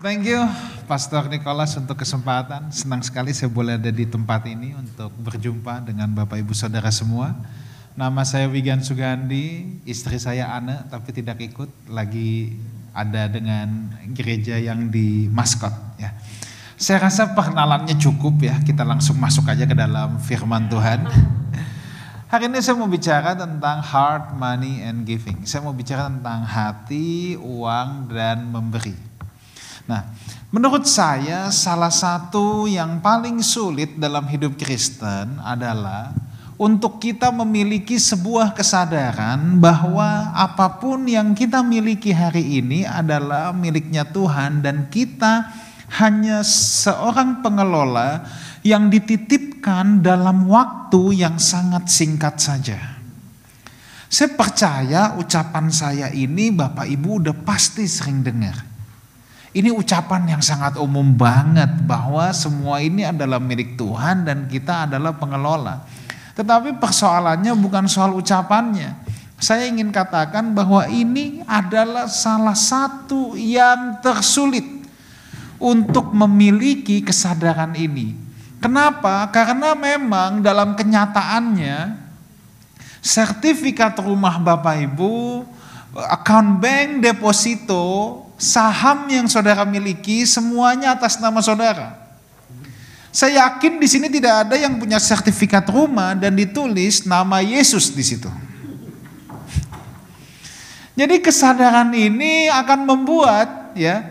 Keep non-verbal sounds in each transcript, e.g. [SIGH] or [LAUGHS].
Thank you Pastor Nicholas untuk kesempatan. Senang sekali saya boleh ada di tempat ini untuk berjumpa dengan Bapak Ibu Saudara semua. Nama saya Wigan Sugandi, istri saya Ana tapi tidak ikut lagi ada dengan gereja yang di Maskot ya. Saya rasa perkenalannya cukup ya, kita langsung masuk aja ke dalam firman Tuhan. Hari ini saya mau bicara tentang heart, money, and giving. Saya mau bicara tentang hati, uang, dan memberi. Nah, menurut saya salah satu yang paling sulit dalam hidup Kristen adalah untuk kita memiliki sebuah kesadaran bahwa apapun yang kita miliki hari ini adalah miliknya Tuhan dan kita hanya seorang pengelola yang dititipkan dalam waktu yang sangat singkat saja. Saya percaya ucapan saya ini Bapak Ibu udah pasti sering dengar. Ini ucapan yang sangat umum banget bahwa semua ini adalah milik Tuhan dan kita adalah pengelola. Tetapi persoalannya bukan soal ucapannya. Saya ingin katakan bahwa ini adalah salah satu yang tersulit untuk memiliki kesadaran ini. Kenapa? Karena memang dalam kenyataannya sertifikat rumah Bapak Ibu, account bank deposito saham yang saudara miliki semuanya atas nama saudara. Saya yakin di sini tidak ada yang punya sertifikat rumah dan ditulis nama Yesus di situ. Jadi kesadaran ini akan membuat ya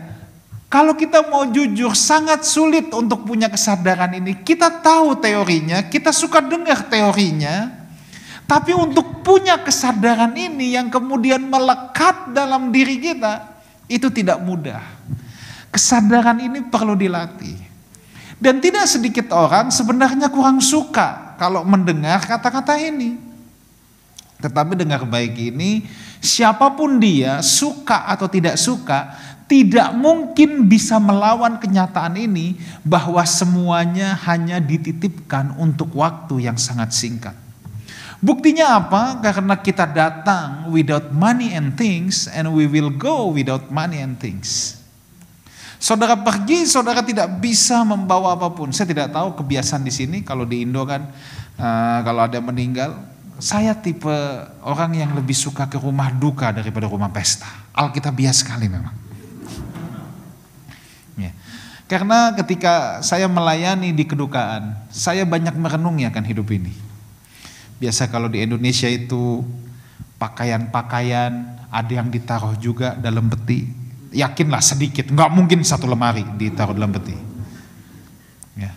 kalau kita mau jujur sangat sulit untuk punya kesadaran ini. Kita tahu teorinya, kita suka dengar teorinya, tapi untuk punya kesadaran ini yang kemudian melekat dalam diri kita, itu tidak mudah. Kesadaran ini perlu dilatih. Dan tidak sedikit orang sebenarnya kurang suka kalau mendengar kata-kata ini. Tetapi dengar baik ini, siapapun dia, suka atau tidak suka, tidak mungkin bisa melawan kenyataan ini bahwa semuanya hanya dititipkan untuk waktu yang sangat singkat. Buktinya apa? Karena kita datang without money and things and we will go without money and things. Saudara pergi, saudara tidak bisa membawa apapun. Saya tidak tahu kebiasaan di sini kalau di Indo kan uh, kalau ada meninggal, saya tipe orang yang lebih suka ke rumah duka daripada rumah pesta. Alkitabiah sekali memang. Ya. Karena ketika saya melayani di kedukaan, saya banyak merenungi akan hidup ini Biasa kalau di Indonesia itu pakaian-pakaian ada yang ditaruh juga dalam peti. Yakinlah sedikit, nggak mungkin satu lemari ditaruh dalam peti. Ya.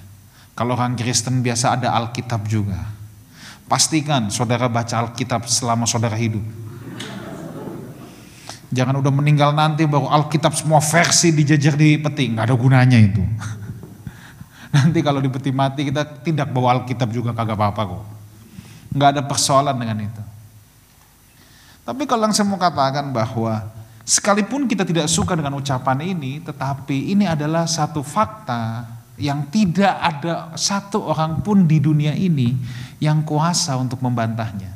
Kalau orang Kristen biasa ada Alkitab juga. Pastikan saudara baca Alkitab selama saudara hidup. Jangan udah meninggal nanti baru Alkitab semua versi dijejer di peti, nggak ada gunanya itu. [LAUGHS] Nanti kalau di peti mati kita tidak bawa Alkitab juga kagak apa-apa kok. Nggak ada persoalan dengan itu. Tapi kalau saya mau katakan bahwa sekalipun kita tidak suka dengan ucapan ini, tetapi ini adalah satu fakta yang tidak ada satu orang pun di dunia ini yang kuasa untuk membantahnya.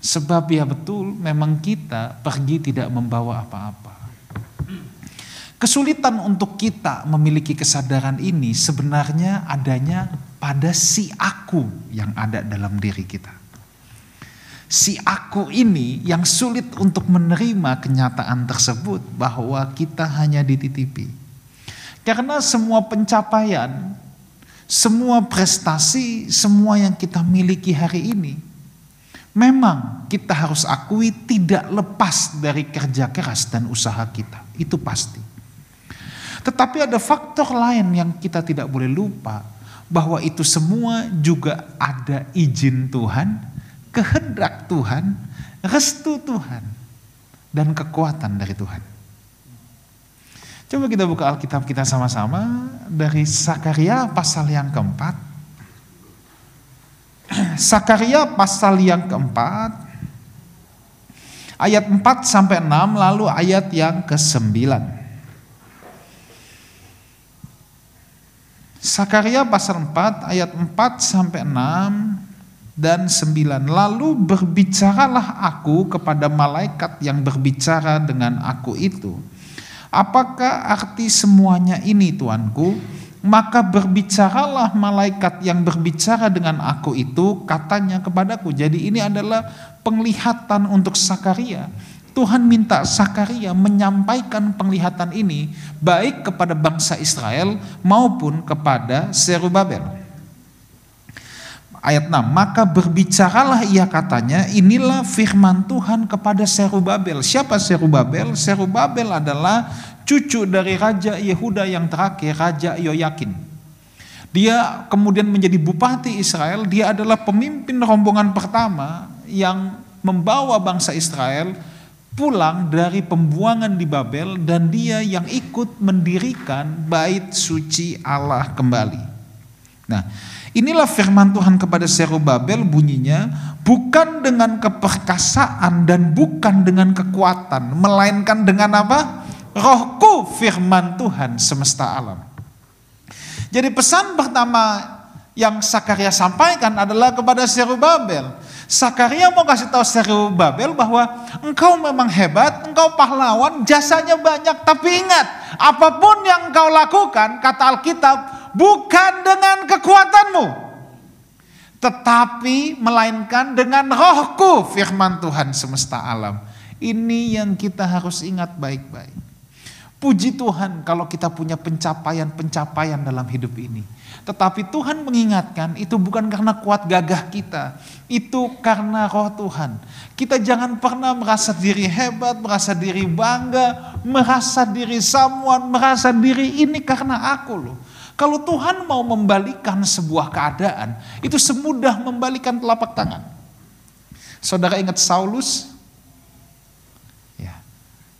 Sebab ya betul memang kita pergi tidak membawa apa-apa. Kesulitan untuk kita memiliki kesadaran ini sebenarnya adanya pada si aku yang ada dalam diri kita si aku ini yang sulit untuk menerima kenyataan tersebut bahwa kita hanya dititipi. Karena semua pencapaian, semua prestasi, semua yang kita miliki hari ini memang kita harus akui tidak lepas dari kerja keras dan usaha kita. Itu pasti. Tetapi ada faktor lain yang kita tidak boleh lupa bahwa itu semua juga ada izin Tuhan kehendak Tuhan, restu Tuhan, dan kekuatan dari Tuhan. Coba kita buka Alkitab kita sama-sama dari Sakaria pasal yang keempat. [CLEARS THROAT] Sakaria pasal yang keempat ayat 4 sampai 6 lalu ayat yang ke-9. Sakaria pasal 4 ayat 4 sampai 6 dan sembilan. Lalu berbicaralah aku kepada malaikat yang berbicara dengan aku itu. Apakah arti semuanya ini tuanku? Maka berbicaralah malaikat yang berbicara dengan aku itu katanya kepadaku. Jadi ini adalah penglihatan untuk Sakaria. Tuhan minta Sakaria menyampaikan penglihatan ini baik kepada bangsa Israel maupun kepada Serubabel. Ayat 6, maka berbicaralah ia katanya, inilah firman Tuhan kepada Serubabel. Siapa Serubabel? Serubabel adalah cucu dari Raja Yehuda yang terakhir, Raja Yoyakin. Dia kemudian menjadi bupati Israel, dia adalah pemimpin rombongan pertama yang membawa bangsa Israel pulang dari pembuangan di Babel dan dia yang ikut mendirikan bait suci Allah kembali. Nah, Inilah firman Tuhan kepada Serubabel bunyinya, bukan dengan keperkasaan dan bukan dengan kekuatan, melainkan dengan apa? Rohku firman Tuhan semesta alam. Jadi pesan pertama yang Sakaria sampaikan adalah kepada Serubabel. Sakaria mau kasih tahu Serubabel bahwa engkau memang hebat, engkau pahlawan, jasanya banyak, tapi ingat, apapun yang engkau lakukan, kata Alkitab, bukan dengan kekuatanmu, tetapi melainkan dengan rohku, firman Tuhan semesta alam. Ini yang kita harus ingat baik-baik. Puji Tuhan kalau kita punya pencapaian-pencapaian dalam hidup ini. Tetapi Tuhan mengingatkan itu bukan karena kuat gagah kita. Itu karena roh Tuhan. Kita jangan pernah merasa diri hebat, merasa diri bangga, merasa diri samuan, merasa diri ini karena aku loh. Kalau Tuhan mau membalikan sebuah keadaan, itu semudah membalikan telapak tangan. Saudara ingat Saulus? Ya.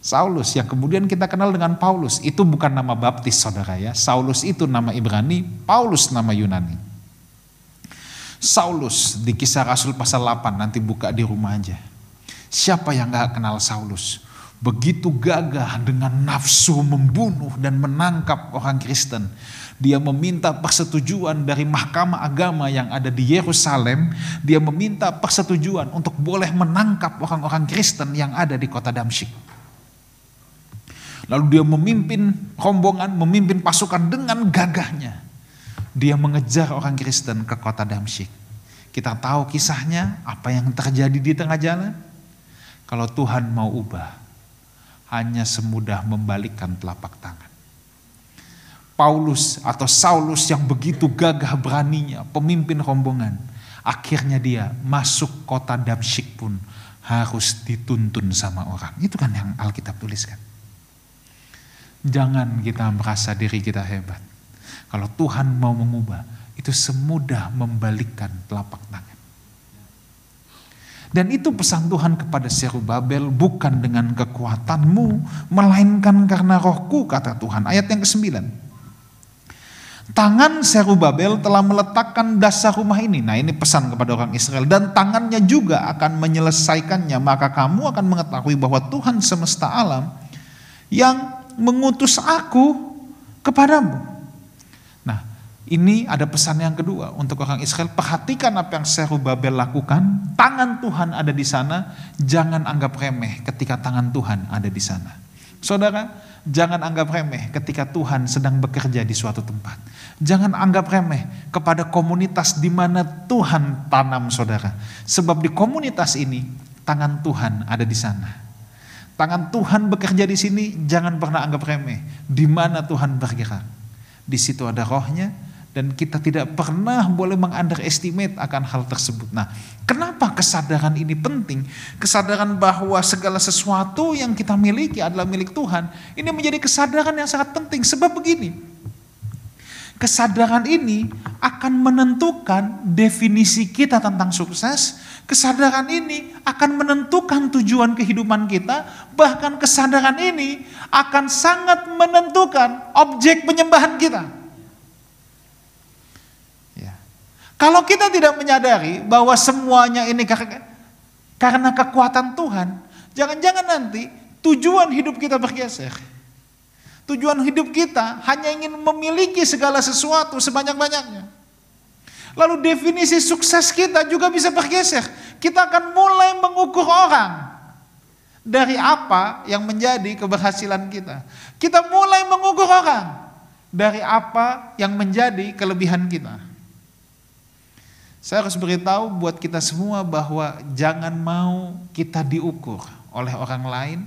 Saulus yang kemudian kita kenal dengan Paulus. Itu bukan nama baptis saudara ya. Saulus itu nama Ibrani, Paulus nama Yunani. Saulus di kisah Rasul pasal 8 nanti buka di rumah aja. Siapa yang gak kenal Saulus? Begitu gagah dengan nafsu membunuh dan menangkap orang Kristen dia meminta persetujuan dari mahkamah agama yang ada di Yerusalem. Dia meminta persetujuan untuk boleh menangkap orang-orang Kristen yang ada di kota Damsyik. Lalu dia memimpin rombongan, memimpin pasukan dengan gagahnya. Dia mengejar orang Kristen ke kota Damsyik. Kita tahu kisahnya, apa yang terjadi di tengah jalan. Kalau Tuhan mau ubah, hanya semudah membalikkan telapak tangan. Paulus atau Saulus yang begitu gagah beraninya, pemimpin rombongan, akhirnya dia masuk kota Damsyik pun harus dituntun sama orang. Itu kan yang Alkitab tuliskan. Jangan kita merasa diri kita hebat. Kalau Tuhan mau mengubah, itu semudah membalikkan telapak tangan. Dan itu pesan Tuhan kepada Babel bukan dengan kekuatanmu, melainkan karena rohku kata Tuhan. Ayat yang ke-9. Tangan Serubabel telah meletakkan dasar rumah ini. Nah ini pesan kepada orang Israel. Dan tangannya juga akan menyelesaikannya. Maka kamu akan mengetahui bahwa Tuhan semesta alam yang mengutus aku kepadamu. Nah ini ada pesan yang kedua untuk orang Israel. Perhatikan apa yang Serubabel lakukan. Tangan Tuhan ada di sana. Jangan anggap remeh ketika tangan Tuhan ada di sana. Saudara, jangan anggap remeh ketika Tuhan sedang bekerja di suatu tempat. Jangan anggap remeh kepada komunitas di mana Tuhan tanam saudara. Sebab di komunitas ini, tangan Tuhan ada di sana. Tangan Tuhan bekerja di sini, jangan pernah anggap remeh. Di mana Tuhan bergerak. Di situ ada rohnya, dan kita tidak pernah boleh mengunderestimate akan hal tersebut. Nah, kenapa kesadaran ini penting? Kesadaran bahwa segala sesuatu yang kita miliki adalah milik Tuhan, ini menjadi kesadaran yang sangat penting sebab begini. Kesadaran ini akan menentukan definisi kita tentang sukses. Kesadaran ini akan menentukan tujuan kehidupan kita, bahkan kesadaran ini akan sangat menentukan objek penyembahan kita. Kalau kita tidak menyadari bahwa semuanya ini karena kekuatan Tuhan, jangan-jangan nanti tujuan hidup kita bergeser. Tujuan hidup kita hanya ingin memiliki segala sesuatu sebanyak-banyaknya. Lalu definisi sukses kita juga bisa bergeser. Kita akan mulai mengukur orang dari apa yang menjadi keberhasilan kita. Kita mulai mengukur orang dari apa yang menjadi kelebihan kita. Saya harus beritahu buat kita semua bahwa jangan mau kita diukur oleh orang lain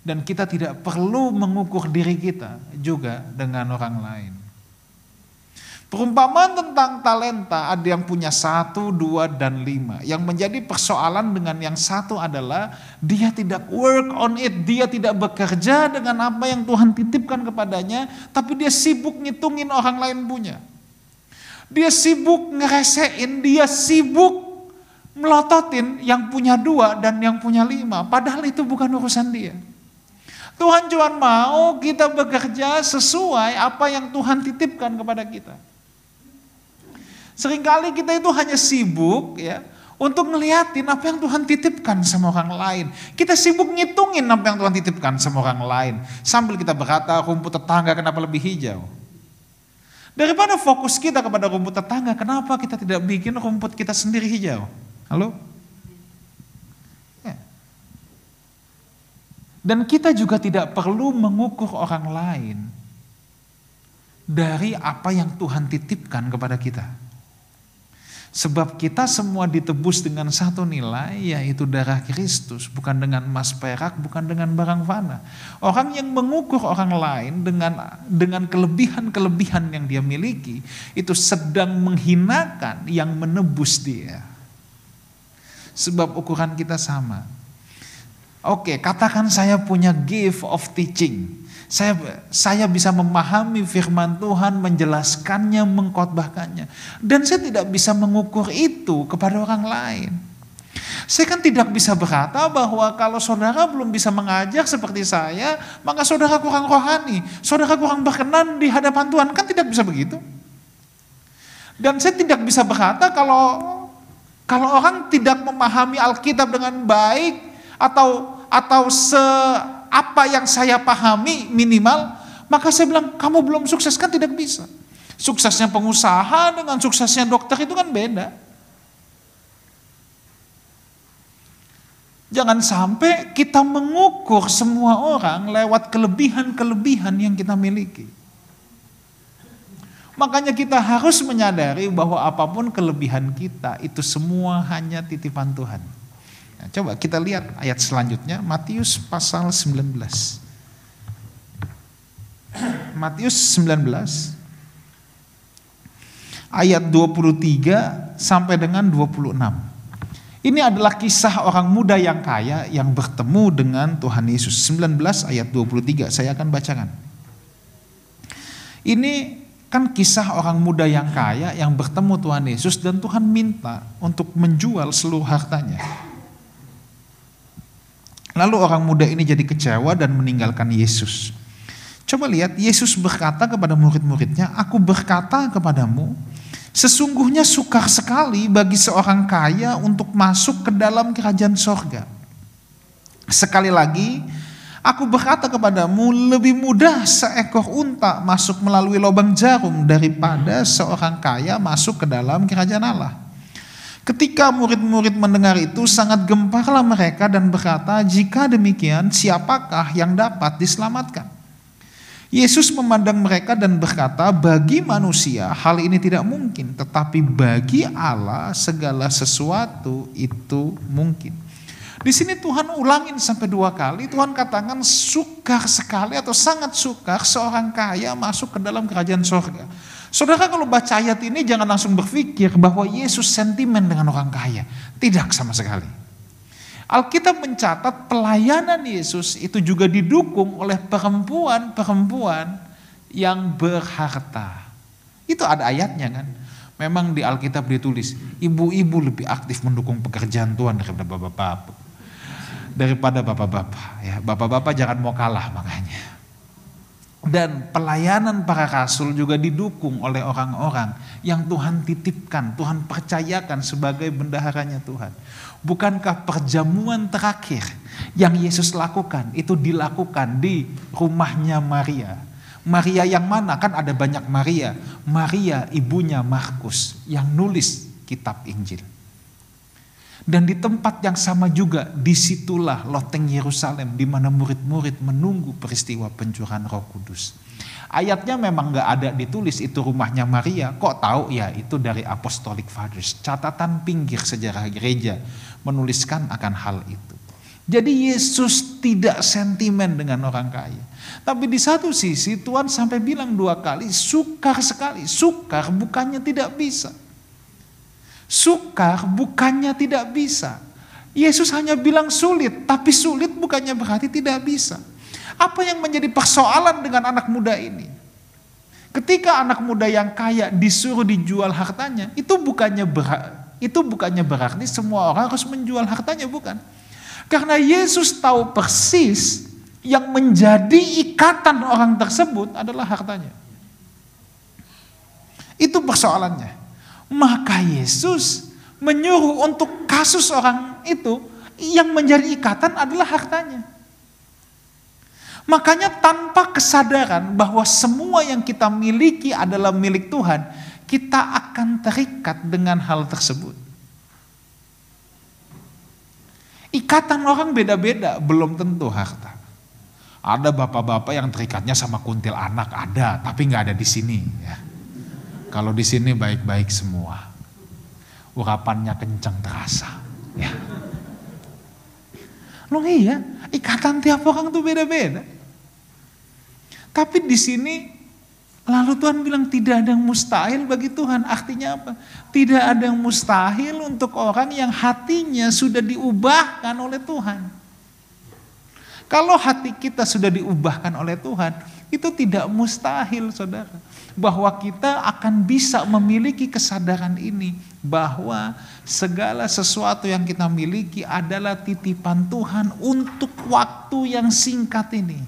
dan kita tidak perlu mengukur diri kita juga dengan orang lain. Perumpamaan tentang talenta ada yang punya satu, dua, dan lima. Yang menjadi persoalan dengan yang satu adalah dia tidak work on it, dia tidak bekerja dengan apa yang Tuhan titipkan kepadanya, tapi dia sibuk ngitungin orang lain punya. Dia sibuk ngeresein, dia sibuk melototin yang punya dua dan yang punya lima. Padahal itu bukan urusan dia. Tuhan cuma mau kita bekerja sesuai apa yang Tuhan titipkan kepada kita. Seringkali kita itu hanya sibuk ya untuk ngeliatin apa yang Tuhan titipkan sama orang lain. Kita sibuk ngitungin apa yang Tuhan titipkan sama orang lain. Sambil kita berkata rumput tetangga kenapa lebih hijau. Daripada fokus kita kepada rumput tetangga, kenapa kita tidak bikin rumput kita sendiri hijau? Halo? Ya. Dan kita juga tidak perlu mengukur orang lain dari apa yang Tuhan titipkan kepada kita. Sebab kita semua ditebus dengan satu nilai yaitu darah Kristus, bukan dengan emas perak, bukan dengan barang fana. Orang yang mengukur orang lain dengan dengan kelebihan-kelebihan yang dia miliki itu sedang menghinakan yang menebus dia. Sebab ukuran kita sama. Oke, katakan saya punya gift of teaching. Saya, saya bisa memahami firman Tuhan, menjelaskannya, mengkotbahkannya Dan saya tidak bisa mengukur itu kepada orang lain. Saya kan tidak bisa berkata bahwa kalau saudara belum bisa mengajar seperti saya, maka saudara kurang rohani, saudara kurang berkenan di hadapan Tuhan. Kan tidak bisa begitu. Dan saya tidak bisa berkata kalau kalau orang tidak memahami Alkitab dengan baik atau atau se apa yang saya pahami minimal, maka saya bilang kamu belum sukses kan tidak bisa. Suksesnya pengusaha dengan suksesnya dokter itu kan beda. Jangan sampai kita mengukur semua orang lewat kelebihan-kelebihan yang kita miliki. Makanya kita harus menyadari bahwa apapun kelebihan kita itu semua hanya titipan Tuhan. Nah, coba kita lihat ayat selanjutnya Matius pasal 19. Matius 19 ayat 23 sampai dengan 26. Ini adalah kisah orang muda yang kaya yang bertemu dengan Tuhan Yesus. 19 ayat 23 saya akan bacakan. Ini Kan kisah orang muda yang kaya yang bertemu Tuhan Yesus dan Tuhan minta untuk menjual seluruh hartanya. Lalu orang muda ini jadi kecewa dan meninggalkan Yesus. Coba lihat, Yesus berkata kepada murid-muridnya, Aku berkata kepadamu, sesungguhnya sukar sekali bagi seorang kaya untuk masuk ke dalam kerajaan sorga. Sekali lagi, aku berkata kepadamu, lebih mudah seekor unta masuk melalui lubang jarum daripada seorang kaya masuk ke dalam kerajaan Allah. Ketika murid-murid mendengar itu sangat gemparlah mereka dan berkata, "Jika demikian, siapakah yang dapat diselamatkan?" Yesus memandang mereka dan berkata, "Bagi manusia hal ini tidak mungkin, tetapi bagi Allah segala sesuatu itu mungkin." Di sini Tuhan ulangin sampai dua kali, Tuhan katakan sukar sekali atau sangat sukar seorang kaya masuk ke dalam kerajaan sorga. Saudara kalau baca ayat ini jangan langsung berpikir bahwa Yesus sentimen dengan orang kaya. Tidak sama sekali. Alkitab mencatat pelayanan Yesus itu juga didukung oleh perempuan-perempuan yang berharta. Itu ada ayatnya kan. Memang di Alkitab ditulis, ibu-ibu lebih aktif mendukung pekerjaan Tuhan daripada bapak-bapak. Daripada bapak-bapak. Ya, bapak-bapak jangan mau kalah makanya. Dan pelayanan para rasul juga didukung oleh orang-orang yang Tuhan titipkan, Tuhan percayakan sebagai bendaharanya Tuhan. Bukankah perjamuan terakhir yang Yesus lakukan itu dilakukan di rumahnya Maria? Maria yang mana? Kan ada banyak Maria. Maria ibunya Markus yang nulis kitab Injil. Dan di tempat yang sama juga, disitulah loteng Yerusalem, di mana murid-murid menunggu peristiwa pencurahan roh kudus. Ayatnya memang gak ada ditulis, itu rumahnya Maria. Kok tahu ya itu dari Apostolic Fathers, catatan pinggir sejarah gereja, menuliskan akan hal itu. Jadi Yesus tidak sentimen dengan orang kaya. Tapi di satu sisi Tuhan sampai bilang dua kali, sukar sekali. Sukar bukannya tidak bisa. Sukar bukannya tidak bisa. Yesus hanya bilang sulit, tapi sulit bukannya berarti tidak bisa. Apa yang menjadi persoalan dengan anak muda ini? Ketika anak muda yang kaya disuruh dijual hartanya, itu bukannya berarti itu bukannya berarti semua orang harus menjual hartanya, bukan? Karena Yesus tahu persis yang menjadi ikatan orang tersebut adalah hartanya. Itu persoalannya. Maka Yesus menyuruh untuk kasus orang itu yang menjadi ikatan adalah hartanya. Makanya tanpa kesadaran bahwa semua yang kita miliki adalah milik Tuhan, kita akan terikat dengan hal tersebut. Ikatan orang beda-beda, belum tentu harta. Ada bapak-bapak yang terikatnya sama kuntil anak, ada, tapi nggak ada di sini. Ya. Kalau di sini baik-baik semua. Urapannya kencang terasa. Ya. Loh iya, ikatan tiap orang tuh beda-beda. Tapi di sini lalu Tuhan bilang tidak ada yang mustahil bagi Tuhan. Artinya apa? Tidak ada yang mustahil untuk orang yang hatinya sudah diubahkan oleh Tuhan. Kalau hati kita sudah diubahkan oleh Tuhan, itu tidak mustahil saudara bahwa kita akan bisa memiliki kesadaran ini bahwa segala sesuatu yang kita miliki adalah titipan Tuhan untuk waktu yang singkat ini.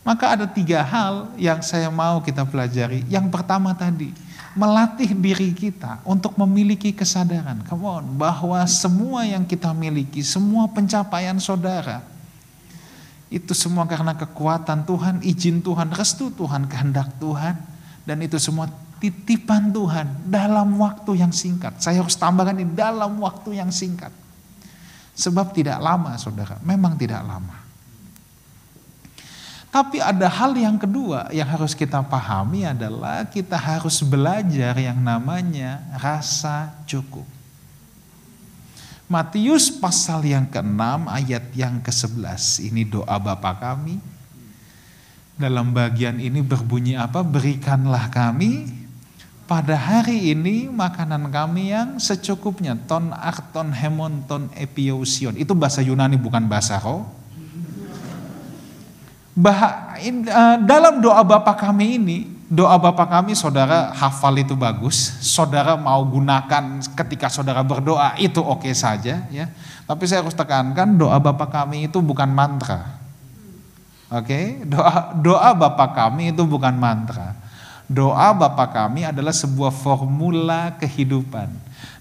Maka ada tiga hal yang saya mau kita pelajari. Yang pertama tadi, melatih diri kita untuk memiliki kesadaran. Come on, bahwa semua yang kita miliki, semua pencapaian saudara, itu semua karena kekuatan Tuhan, izin Tuhan, restu Tuhan, kehendak Tuhan. Dan itu semua titipan Tuhan dalam waktu yang singkat. Saya harus tambahkan ini dalam waktu yang singkat. Sebab tidak lama saudara, memang tidak lama. Tapi ada hal yang kedua yang harus kita pahami adalah kita harus belajar yang namanya rasa cukup. Matius pasal yang ke-6 ayat yang ke-11. Ini doa Bapa kami. Dalam bagian ini berbunyi apa? Berikanlah kami pada hari ini makanan kami yang secukupnya. Ton arton hemon ton epiosion. Itu bahasa Yunani bukan bahasa roh. Bah, eh, dalam doa Bapa kami ini doa Bapak kami saudara hafal itu bagus, saudara mau gunakan ketika saudara berdoa itu oke okay saja ya. Tapi saya harus tekankan doa Bapak kami itu bukan mantra. Oke, okay? doa doa Bapak kami itu bukan mantra. Doa Bapak kami adalah sebuah formula kehidupan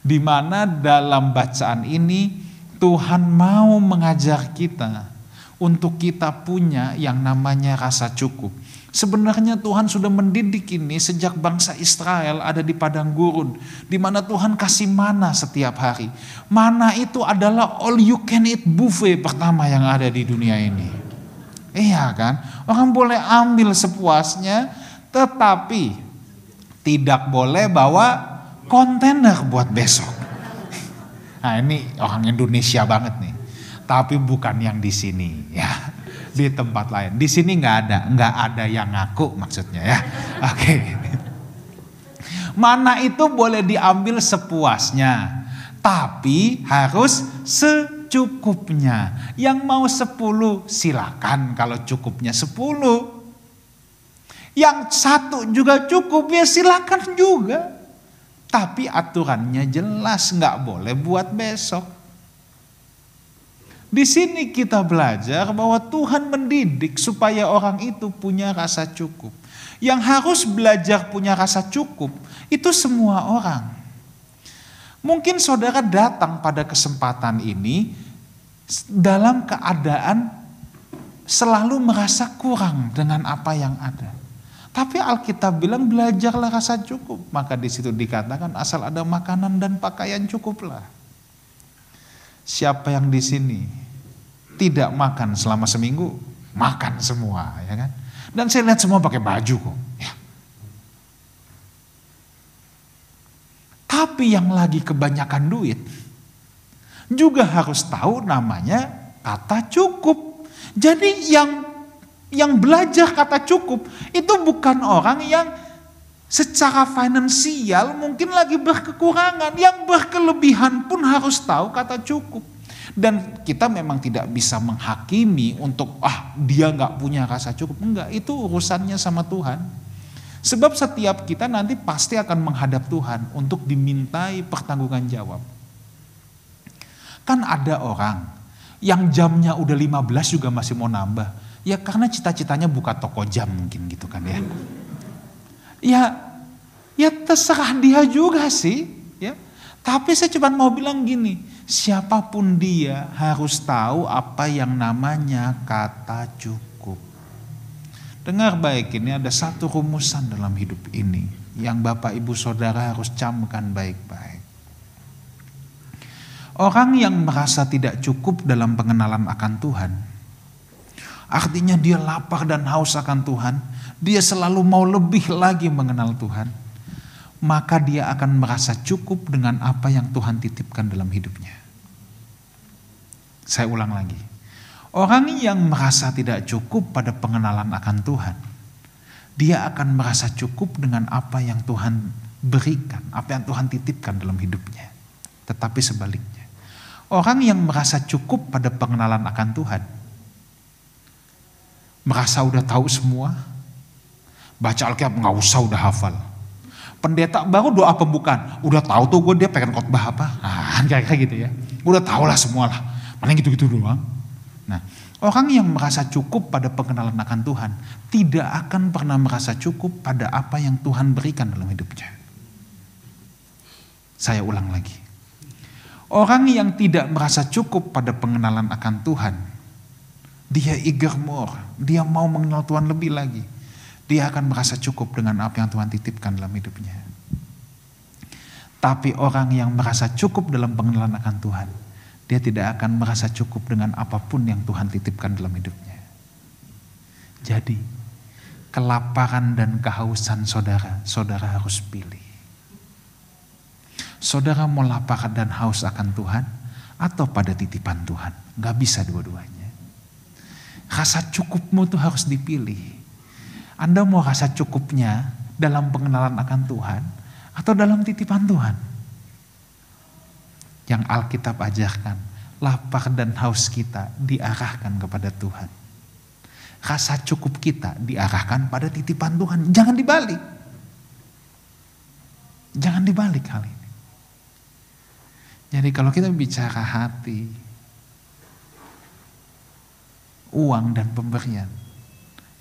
di mana dalam bacaan ini Tuhan mau mengajar kita untuk kita punya yang namanya rasa cukup. Sebenarnya Tuhan sudah mendidik ini sejak bangsa Israel ada di padang gurun, di mana Tuhan kasih mana setiap hari. Mana itu adalah all you can eat buffet pertama yang ada di dunia ini. Iya kan? Orang boleh ambil sepuasnya, tetapi tidak boleh bawa kontainer buat besok. Nah ini orang Indonesia banget nih tapi bukan yang di sini ya di tempat lain. Di sini nggak ada, nggak ada yang ngaku maksudnya ya. Oke. Mana itu boleh diambil sepuasnya, tapi harus secukupnya. Yang mau sepuluh silakan kalau cukupnya sepuluh, Yang satu juga cukup ya silakan juga. Tapi aturannya jelas nggak boleh buat besok. Di sini kita belajar bahwa Tuhan mendidik supaya orang itu punya rasa cukup. Yang harus belajar punya rasa cukup itu semua orang. Mungkin saudara datang pada kesempatan ini dalam keadaan selalu merasa kurang dengan apa yang ada. Tapi Alkitab bilang belajarlah rasa cukup. Maka di situ dikatakan asal ada makanan dan pakaian cukuplah. Siapa yang di sini tidak makan selama seminggu, makan semua, ya kan? Dan saya lihat semua pakai baju kok. Ya. Tapi yang lagi kebanyakan duit juga harus tahu namanya kata cukup. Jadi yang yang belajar kata cukup itu bukan orang yang secara finansial mungkin lagi berkekurangan. Yang berkelebihan pun harus tahu kata cukup. Dan kita memang tidak bisa menghakimi untuk ah dia nggak punya rasa cukup. Enggak, itu urusannya sama Tuhan. Sebab setiap kita nanti pasti akan menghadap Tuhan untuk dimintai pertanggungan jawab. Kan ada orang yang jamnya udah 15 juga masih mau nambah. Ya karena cita-citanya buka toko jam mungkin gitu kan ya ya ya terserah dia juga sih, ya. Tapi saya cuma mau bilang gini, siapapun dia harus tahu apa yang namanya kata cukup. Dengar baik ini ada satu rumusan dalam hidup ini yang Bapak Ibu Saudara harus camkan baik-baik. Orang yang merasa tidak cukup dalam pengenalan akan Tuhan, artinya dia lapar dan haus akan Tuhan, dia selalu mau lebih lagi mengenal Tuhan, maka dia akan merasa cukup dengan apa yang Tuhan titipkan dalam hidupnya. Saya ulang lagi. Orang yang merasa tidak cukup pada pengenalan akan Tuhan, dia akan merasa cukup dengan apa yang Tuhan berikan, apa yang Tuhan titipkan dalam hidupnya. Tetapi sebaliknya, orang yang merasa cukup pada pengenalan akan Tuhan, merasa udah tahu semua, Baca Alkitab nggak usah udah hafal. Pendeta baru doa pembukaan, udah tahu tuh gue dia pengen khotbah apa. Nah, kan kayak gitu ya. Udah tau lah semua lah. Paling gitu-gitu doang. Nah, orang yang merasa cukup pada pengenalan akan Tuhan tidak akan pernah merasa cukup pada apa yang Tuhan berikan dalam hidupnya. Saya ulang lagi. Orang yang tidak merasa cukup pada pengenalan akan Tuhan, dia eager more, dia mau mengenal Tuhan lebih lagi dia akan merasa cukup dengan apa yang Tuhan titipkan dalam hidupnya. Tapi orang yang merasa cukup dalam pengenalan akan Tuhan, dia tidak akan merasa cukup dengan apapun yang Tuhan titipkan dalam hidupnya. Jadi, kelaparan dan kehausan saudara, saudara harus pilih. Saudara mau lapar dan haus akan Tuhan atau pada titipan Tuhan. Gak bisa dua-duanya. Rasa cukupmu itu harus dipilih. Anda mau rasa cukupnya dalam pengenalan akan Tuhan atau dalam titipan Tuhan? Yang Alkitab ajarkan, lapar dan haus kita diarahkan kepada Tuhan. Rasa cukup kita diarahkan pada titipan Tuhan. Jangan dibalik. Jangan dibalik hal ini. Jadi kalau kita bicara hati, uang dan pemberian,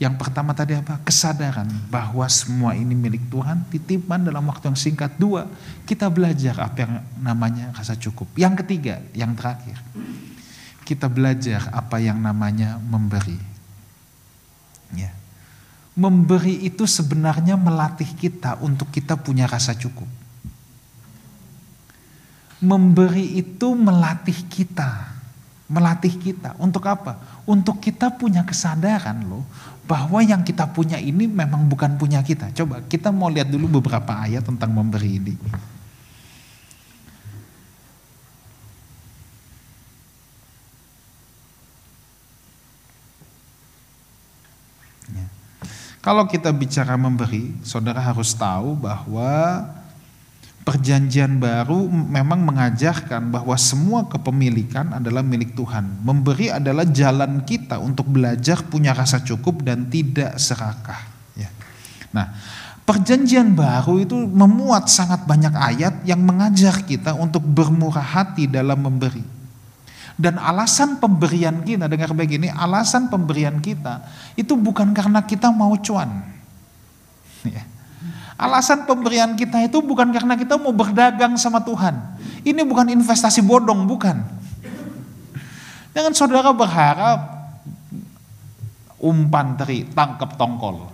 yang pertama tadi apa? Kesadaran bahwa semua ini milik Tuhan, titipan dalam waktu yang singkat. Dua, kita belajar apa yang namanya rasa cukup. Yang ketiga, yang terakhir. Kita belajar apa yang namanya memberi. Ya. Memberi itu sebenarnya melatih kita untuk kita punya rasa cukup. Memberi itu melatih kita melatih kita. Untuk apa? Untuk kita punya kesadaran loh bahwa yang kita punya ini memang bukan punya kita. Coba kita mau lihat dulu beberapa ayat tentang memberi ini. Ya. Kalau kita bicara memberi, saudara harus tahu bahwa Perjanjian Baru memang mengajarkan bahwa semua kepemilikan adalah milik Tuhan. Memberi adalah jalan kita untuk belajar punya rasa cukup dan tidak serakah. Ya. Nah, Perjanjian Baru itu memuat sangat banyak ayat yang mengajar kita untuk bermurah hati dalam memberi. Dan alasan pemberian kita, dengar baik ini, alasan pemberian kita itu bukan karena kita mau cuan. Ya. Alasan pemberian kita itu bukan karena kita mau berdagang sama Tuhan. Ini bukan investasi bodong, bukan. Jangan saudara berharap umpan teri tangkap tongkol.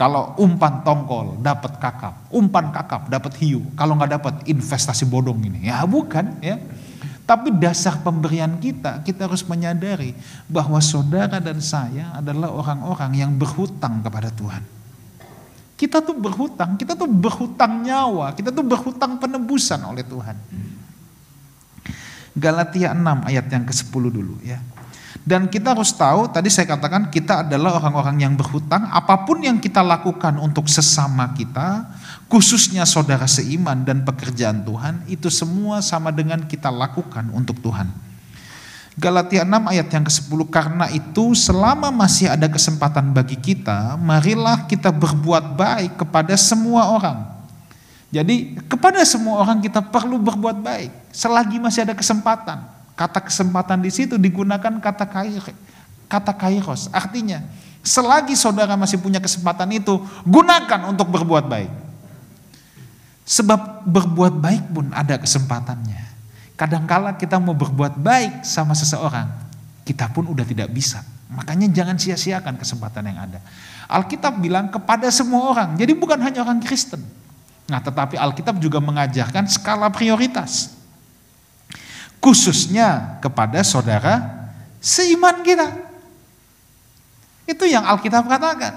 Kalau umpan tongkol dapat kakap, umpan kakap dapat hiu. Kalau nggak dapat investasi bodong ini, ya bukan ya. Tapi dasar pemberian kita, kita harus menyadari bahwa saudara dan saya adalah orang-orang yang berhutang kepada Tuhan. Kita tuh berhutang, kita tuh berhutang nyawa, kita tuh berhutang penebusan oleh Tuhan. Galatia 6 ayat yang ke-10 dulu ya. Dan kita harus tahu, tadi saya katakan kita adalah orang-orang yang berhutang, apapun yang kita lakukan untuk sesama kita, khususnya saudara seiman dan pekerjaan Tuhan, itu semua sama dengan kita lakukan untuk Tuhan. Galatia 6 ayat yang ke-10 karena itu selama masih ada kesempatan bagi kita marilah kita berbuat baik kepada semua orang. Jadi kepada semua orang kita perlu berbuat baik selagi masih ada kesempatan. Kata kesempatan di situ digunakan kata kair, kata kairos. Artinya selagi saudara masih punya kesempatan itu gunakan untuk berbuat baik. Sebab berbuat baik pun ada kesempatannya. Kadangkala kita mau berbuat baik sama seseorang, kita pun udah tidak bisa. Makanya jangan sia-siakan kesempatan yang ada. Alkitab bilang kepada semua orang, jadi bukan hanya orang Kristen. Nah tetapi Alkitab juga mengajarkan skala prioritas. Khususnya kepada saudara seiman kita. Itu yang Alkitab katakan.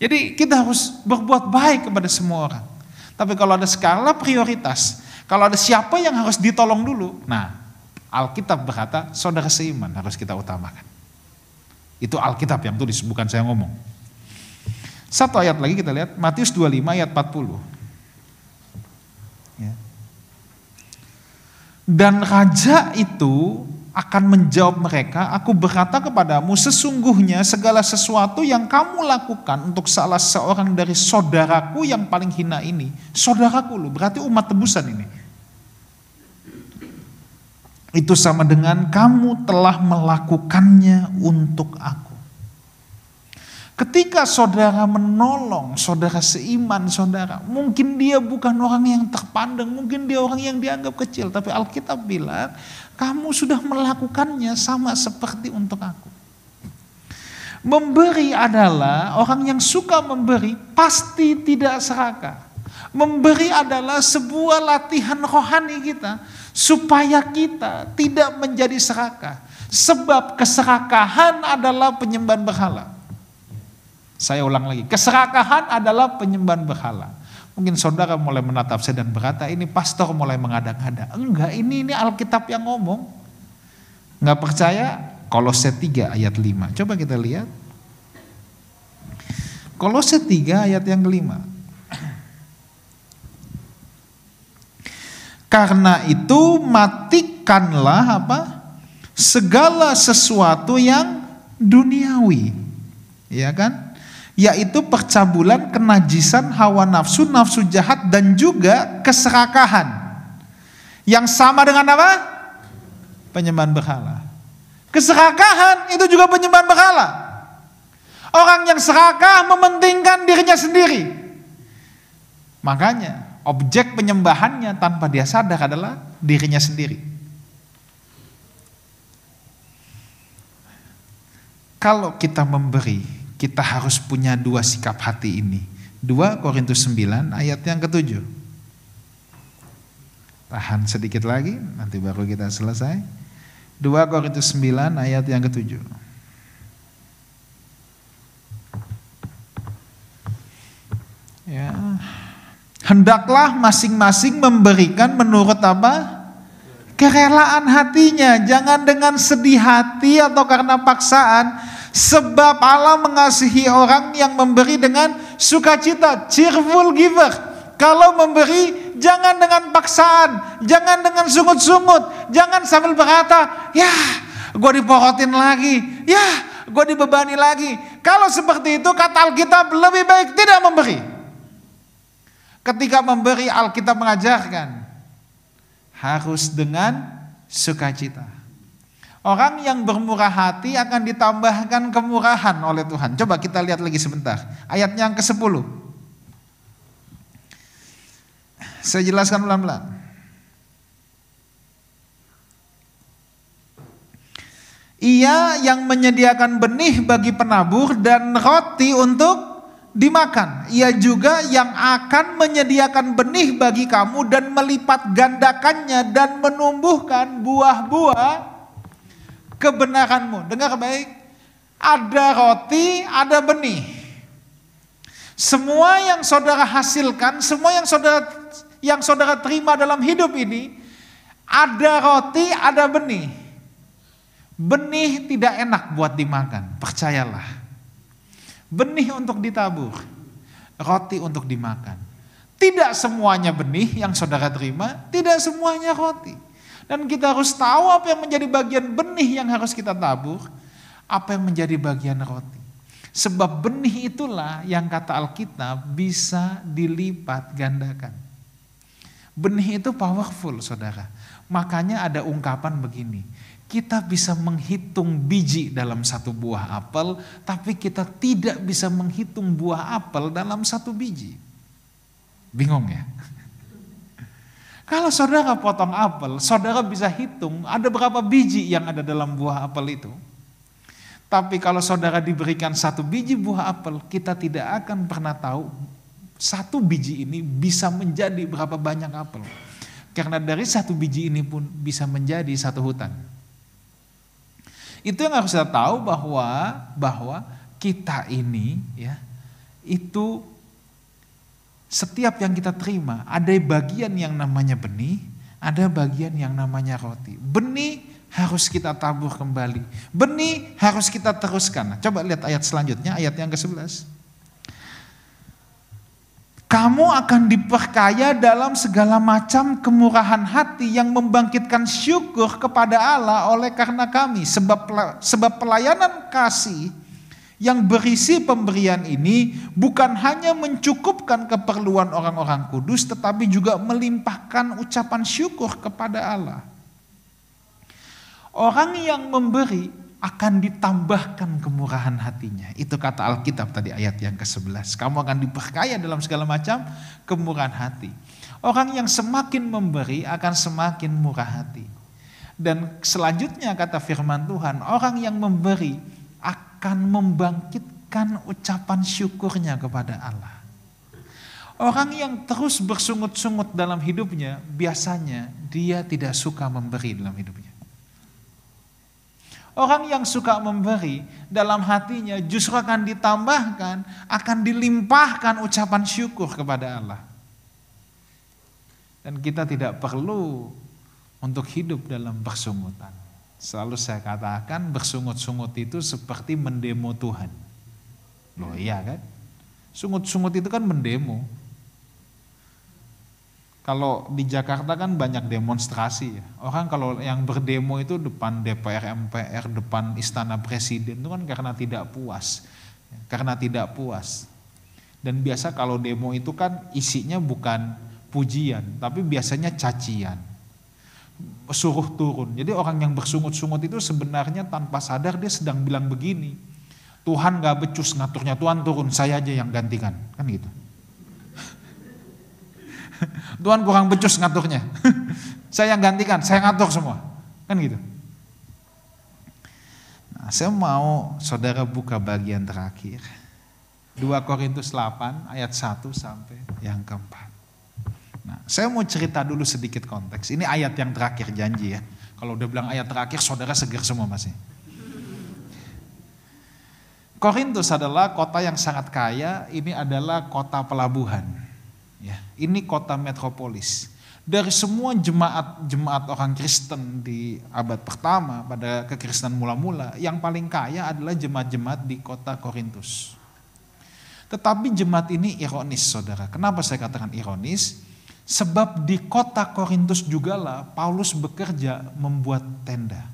Jadi kita harus berbuat baik kepada semua orang. Tapi kalau ada skala prioritas, kalau ada siapa yang harus ditolong dulu, nah Alkitab berkata saudara seiman harus kita utamakan. Itu Alkitab yang tulis, bukan saya ngomong. Satu ayat lagi kita lihat, Matius 25 ayat 40. puluh. Ya. Dan raja itu akan menjawab mereka, aku berkata kepadamu sesungguhnya segala sesuatu yang kamu lakukan untuk salah seorang dari saudaraku yang paling hina ini, saudaraku lu, berarti umat tebusan ini. Itu sama dengan kamu telah melakukannya untuk aku. Ketika saudara menolong saudara seiman saudara, mungkin dia bukan orang yang terpandang, mungkin dia orang yang dianggap kecil, tapi Alkitab bilang kamu sudah melakukannya sama seperti untuk aku. Memberi adalah orang yang suka memberi pasti tidak serakah. Memberi adalah sebuah latihan rohani kita supaya kita tidak menjadi serakah. Sebab keserakahan adalah penyembahan berhala. Saya ulang lagi, keserakahan adalah penyembahan berhala. Mungkin saudara mulai menatap saya dan berkata, ini pastor mulai mengada-ngada. Enggak, ini ini Alkitab yang ngomong. Enggak percaya? Kolose 3 ayat 5. Coba kita lihat. Kolose 3 ayat yang kelima. Karena itu matikanlah apa? Segala sesuatu yang duniawi. Ya kan? yaitu percabulan, kenajisan, hawa nafsu, nafsu jahat dan juga keserakahan. Yang sama dengan apa? Penyembahan berhala. Keserakahan itu juga penyembahan berhala. Orang yang serakah mementingkan dirinya sendiri. Makanya objek penyembahannya tanpa dia sadar adalah dirinya sendiri. kalau kita memberi kita harus punya dua sikap hati ini. 2 Korintus 9 ayat yang ketujuh. Tahan sedikit lagi, nanti baru kita selesai. 2 Korintus 9 ayat yang ketujuh. Ya. Hendaklah masing-masing memberikan menurut apa? Kerelaan hatinya, jangan dengan sedih hati atau karena paksaan, Sebab Allah mengasihi orang yang memberi dengan sukacita, cheerful giver. Kalau memberi, jangan dengan paksaan, jangan dengan sungut-sungut, jangan sambil berkata, ya gue diporotin lagi, ya gue dibebani lagi. Kalau seperti itu, kata Alkitab lebih baik tidak memberi. Ketika memberi, Alkitab mengajarkan harus dengan sukacita. Orang yang bermurah hati akan ditambahkan kemurahan oleh Tuhan. Coba kita lihat lagi sebentar. Ayatnya yang ke-10. Saya jelaskan ulang pelan Ia yang menyediakan benih bagi penabur dan roti untuk dimakan. Ia juga yang akan menyediakan benih bagi kamu dan melipat gandakannya dan menumbuhkan buah-buah kebenaranmu. Dengar baik, ada roti, ada benih. Semua yang saudara hasilkan, semua yang saudara yang saudara terima dalam hidup ini, ada roti, ada benih. Benih tidak enak buat dimakan, percayalah. Benih untuk ditabur, roti untuk dimakan. Tidak semuanya benih yang saudara terima, tidak semuanya roti. Dan kita harus tahu apa yang menjadi bagian benih yang harus kita tabur, apa yang menjadi bagian roti. Sebab benih itulah yang kata Alkitab bisa dilipat gandakan. Benih itu powerful saudara. Makanya ada ungkapan begini, kita bisa menghitung biji dalam satu buah apel, tapi kita tidak bisa menghitung buah apel dalam satu biji. Bingung ya? Kalau saudara potong apel, saudara bisa hitung ada berapa biji yang ada dalam buah apel itu. Tapi kalau saudara diberikan satu biji buah apel, kita tidak akan pernah tahu satu biji ini bisa menjadi berapa banyak apel. Karena dari satu biji ini pun bisa menjadi satu hutan. Itu yang harus kita tahu bahwa bahwa kita ini ya itu setiap yang kita terima ada bagian yang namanya benih, ada bagian yang namanya roti. Benih harus kita tabur kembali. Benih harus kita teruskan. Nah, coba lihat ayat selanjutnya, ayat yang ke-11. Kamu akan diperkaya dalam segala macam kemurahan hati yang membangkitkan syukur kepada Allah oleh karena kami. Sebab sebab pelayanan kasih yang berisi pemberian ini bukan hanya mencukupkan keperluan orang-orang kudus, tetapi juga melimpahkan ucapan syukur kepada Allah. Orang yang memberi akan ditambahkan kemurahan hatinya. Itu kata Alkitab tadi ayat yang ke-11. Kamu akan diperkaya dalam segala macam kemurahan hati. Orang yang semakin memberi akan semakin murah hati. Dan selanjutnya kata firman Tuhan, orang yang memberi akan membangkitkan ucapan syukurnya kepada Allah. Orang yang terus bersungut-sungut dalam hidupnya, biasanya dia tidak suka memberi dalam hidupnya. Orang yang suka memberi dalam hatinya justru akan ditambahkan, akan dilimpahkan ucapan syukur kepada Allah. Dan kita tidak perlu untuk hidup dalam bersungutan. Selalu saya katakan bersungut-sungut itu seperti mendemo Tuhan. Loh iya kan? Sungut-sungut itu kan mendemo. Kalau di Jakarta kan banyak demonstrasi ya. Orang kalau yang berdemo itu depan DPR, MPR, depan istana presiden itu kan karena tidak puas. Karena tidak puas. Dan biasa kalau demo itu kan isinya bukan pujian, tapi biasanya cacian suruh turun. Jadi orang yang bersungut-sungut itu sebenarnya tanpa sadar dia sedang bilang begini. Tuhan gak becus ngaturnya, Tuhan turun, saya aja yang gantikan. Kan gitu. [LAUGHS] Tuhan kurang becus ngaturnya. [LAUGHS] saya yang gantikan, saya ngatur semua. Kan gitu. Nah, saya mau saudara buka bagian terakhir. 2 Korintus 8 ayat 1 sampai yang keempat. Nah, saya mau cerita dulu sedikit konteks. Ini ayat yang terakhir janji ya. Kalau udah bilang ayat terakhir, saudara seger semua masih. Korintus adalah kota yang sangat kaya. Ini adalah kota pelabuhan. Ya, ini kota metropolis. Dari semua jemaat-jemaat orang Kristen di abad pertama pada kekristenan mula-mula, yang paling kaya adalah jemaat-jemaat di kota Korintus. Tetapi jemaat ini ironis, saudara. Kenapa saya katakan ironis? Sebab di kota Korintus jugalah Paulus bekerja membuat tenda.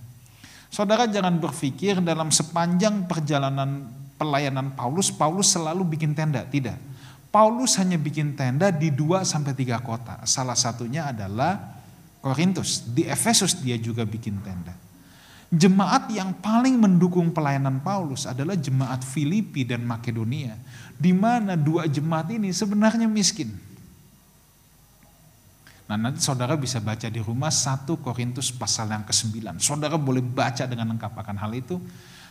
Saudara jangan berpikir dalam sepanjang perjalanan pelayanan Paulus, Paulus selalu bikin tenda. Tidak. Paulus hanya bikin tenda di dua sampai tiga kota. Salah satunya adalah Korintus. Di Efesus dia juga bikin tenda. Jemaat yang paling mendukung pelayanan Paulus adalah jemaat Filipi dan Makedonia. Di mana dua jemaat ini sebenarnya miskin Nah nanti saudara bisa baca di rumah 1 Korintus pasal yang ke-9. Saudara boleh baca dengan lengkap akan hal itu.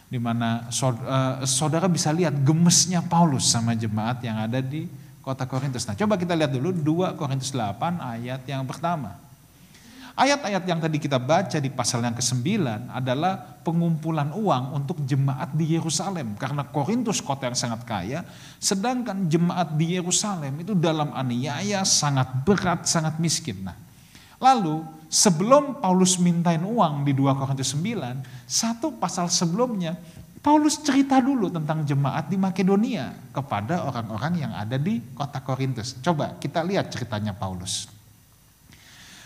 Di mana eh, saudara bisa lihat gemesnya Paulus sama jemaat yang ada di kota Korintus. Nah coba kita lihat dulu 2 Korintus 8 ayat yang pertama. Ayat-ayat yang tadi kita baca di pasal yang ke-9 adalah pengumpulan uang untuk jemaat di Yerusalem. Karena Korintus kota yang sangat kaya, sedangkan jemaat di Yerusalem itu dalam aniaya sangat berat, sangat miskin. Nah, lalu sebelum Paulus mintain uang di 2 Korintus 9, satu pasal sebelumnya Paulus cerita dulu tentang jemaat di Makedonia kepada orang-orang yang ada di kota Korintus. Coba kita lihat ceritanya Paulus.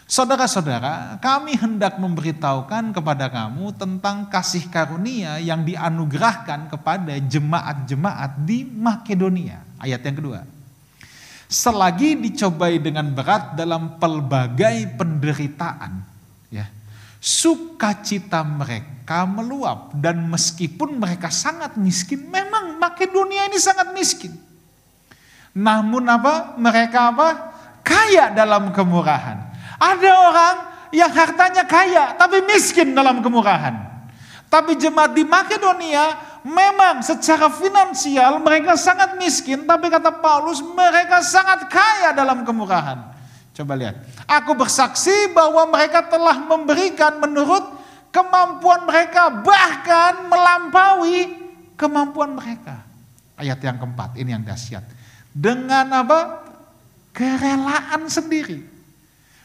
Saudara-saudara, kami hendak memberitahukan kepada kamu tentang kasih karunia yang dianugerahkan kepada jemaat-jemaat di Makedonia. Ayat yang kedua. Selagi dicobai dengan berat dalam pelbagai penderitaan, ya, sukacita mereka meluap dan meskipun mereka sangat miskin, memang Makedonia ini sangat miskin. Namun apa? Mereka apa? Kaya dalam kemurahan. Ada orang yang hartanya kaya tapi miskin dalam kemurahan. Tapi jemaat di Makedonia memang secara finansial mereka sangat miskin tapi kata Paulus mereka sangat kaya dalam kemurahan. Coba lihat. Aku bersaksi bahwa mereka telah memberikan menurut kemampuan mereka bahkan melampaui kemampuan mereka. Ayat yang keempat ini yang dahsyat. Dengan apa? Kerelaan sendiri.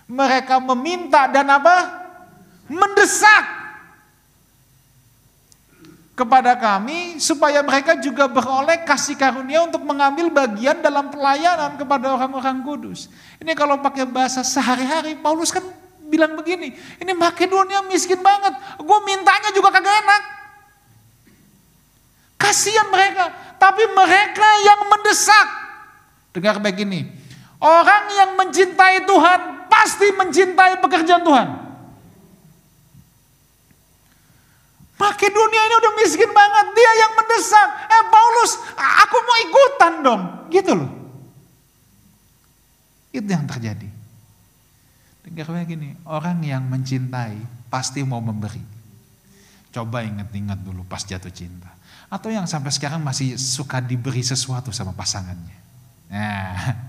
Mereka meminta dan apa? Mendesak kepada kami supaya mereka juga beroleh kasih karunia untuk mengambil bagian dalam pelayanan kepada orang-orang kudus. Ini kalau pakai bahasa sehari-hari, Paulus kan bilang begini, ini Makedonia miskin banget, gue mintanya juga kagak enak. Kasihan mereka, tapi mereka yang mendesak. Dengar begini. orang yang mencintai Tuhan pasti mencintai pekerjaan Tuhan. Pakai dunia ini udah miskin banget, dia yang mendesak. Eh Paulus, aku mau ikutan dong. Gitu loh. Itu yang terjadi. Dengar gini, orang yang mencintai pasti mau memberi. Coba ingat-ingat dulu pas jatuh cinta. Atau yang sampai sekarang masih suka diberi sesuatu sama pasangannya. Nah,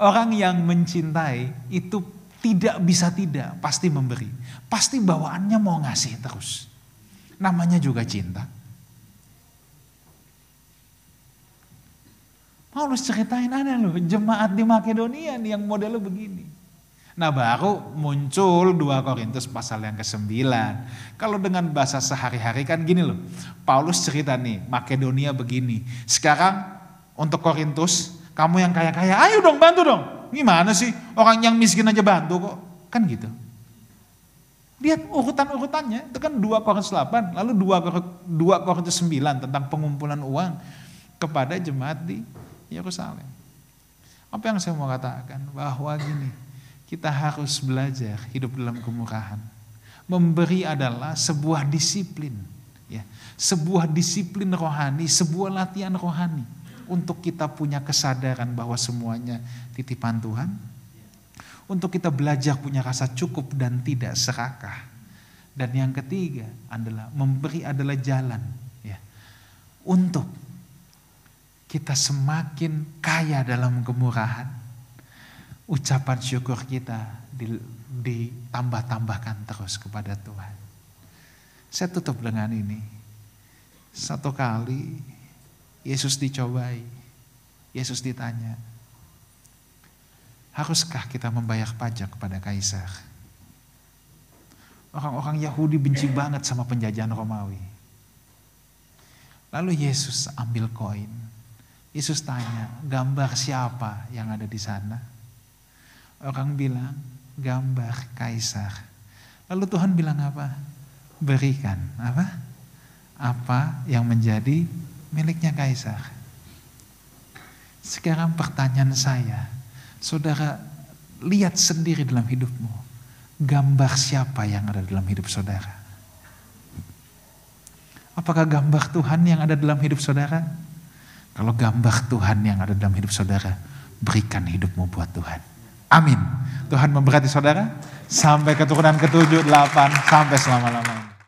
Orang yang mencintai itu tidak bisa tidak, pasti memberi. Pasti bawaannya mau ngasih terus. Namanya juga cinta. Paulus ceritain aneh loh jemaat di Makedonia nih yang modelnya begini. Nah baru muncul 2 Korintus pasal yang ke-9. Kalau dengan bahasa sehari-hari kan gini loh. Paulus cerita nih Makedonia begini. Sekarang untuk Korintus kamu yang kaya-kaya, ayo dong bantu dong. Gimana sih? Orang yang miskin aja bantu kok. Kan gitu. Lihat urutan-urutannya, itu kan 2 Korintus 8, lalu 2, 2 Korintus 9 tentang pengumpulan uang kepada jemaat di Yerusalem. Apa yang saya mau katakan? Bahwa gini, kita harus belajar hidup dalam kemurahan. Memberi adalah sebuah disiplin. ya Sebuah disiplin rohani, sebuah latihan rohani untuk kita punya kesadaran bahwa semuanya titipan Tuhan. Untuk kita belajar punya rasa cukup dan tidak serakah. Dan yang ketiga adalah memberi adalah jalan ya. Untuk kita semakin kaya dalam kemurahan. Ucapan syukur kita ditambah-tambahkan terus kepada Tuhan. Saya tutup dengan ini. Satu kali Yesus dicobai. Yesus ditanya, haruskah kita membayar pajak kepada kaisar? Orang-orang Yahudi benci banget sama penjajahan Romawi. Lalu Yesus ambil koin. Yesus tanya, gambar siapa yang ada di sana? Orang bilang, gambar kaisar. Lalu Tuhan bilang apa? Berikan apa? Apa yang menjadi miliknya kaisar. Sekarang pertanyaan saya, saudara lihat sendiri dalam hidupmu, gambar siapa yang ada dalam hidup saudara? Apakah gambar Tuhan yang ada dalam hidup saudara? Kalau gambar Tuhan yang ada dalam hidup saudara, berikan hidupmu buat Tuhan. Amin. Tuhan memberkati saudara sampai keturunan ketujuh, delapan, sampai selama-lamanya.